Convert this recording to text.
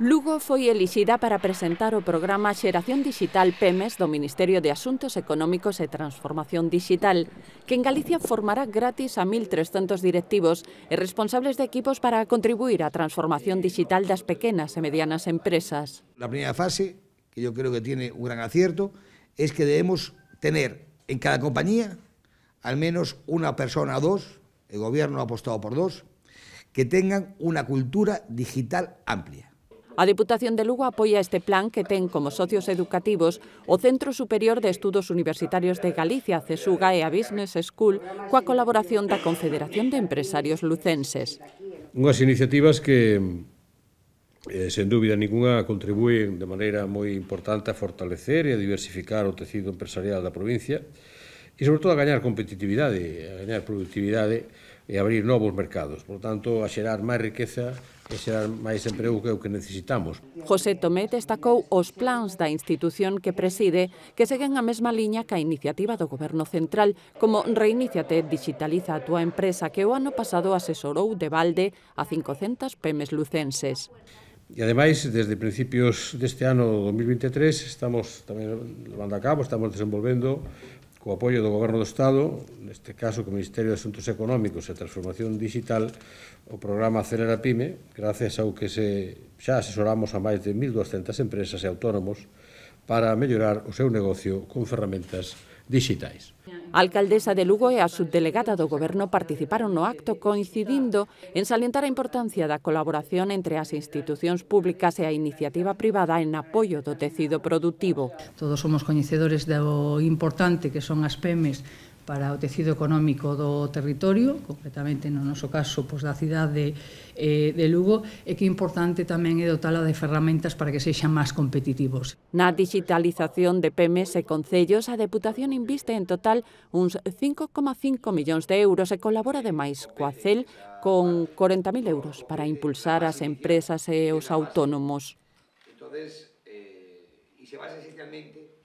Lugo foi elixida para presentar o programa Xeración Digital PEMES do Ministerio de Asuntos Económicos e Transformación Digital, que en Galicia formará gratis a 1.300 directivos e responsables de equipos para contribuir á transformación digital das pequenas e medianas empresas. A primeira fase, que eu creo que tiene un gran acierto, es que debemos tener en cada compañía al menos una persona ou dos, o goberno apostado por dos, que tengan una cultura digital amplia A Deputación de Lugo apoia este plan que ten como socios educativos o Centro Superior de Estudos Universitarios de Galicia, CESUGA e a Business School, coa colaboración da Confederación de Empresarios Lucenses. Unhas iniciativas que eh, sen dúbida ninguna, contribúen de maneira moi importante a fortalecer e a diversificar o tecido empresarial da provincia e, sobre todo, a gañar competitividade, a gañar productividade e abrir novos mercados. Por tanto, a xerar máis riqueza e xerar máis emprego que o que necesitamos. José Tomé destacou os plans da institución que preside que seguen a mesma liña que a iniciativa do Goberno Central como Reiníciate, digitaliza a túa empresa que o ano pasado asesorou de balde a 500 pemes lucenses. E ademais, desde principios deste ano 2023, estamos tamén levando a cabo, estamos desenvolvendo co apoio do Goberno do Estado, neste caso co Ministerio de Asuntos Económicos e Transformación Digital, o programa Acelera Pyme, gracias ao que se xa asesoramos a máis de 1.200 empresas e autónomos para mellorar o seu negocio con ferramentas digitais. A alcaldesa de Lugo e a subdelegada do goberno participaron no acto coincidindo en salientar a importancia da colaboración entre as institucións públicas e a iniciativa privada en apoio do tecido productivo. Todos somos coñecedores do importante que son as PEMES para o tecido económico do territorio, concretamente no noso caso pois, da cidade eh, de Lugo, e que importante tamén é dotala de ferramentas para que sexan máis competitivos. Na digitalización de PEMES e concellos, a Deputación inviste en total uns 5,5 millóns de euros e colabora ademais coa CEL con 40.000 euros para impulsar as empresas e os autónomos. Entonces, eh, se basa esencialmente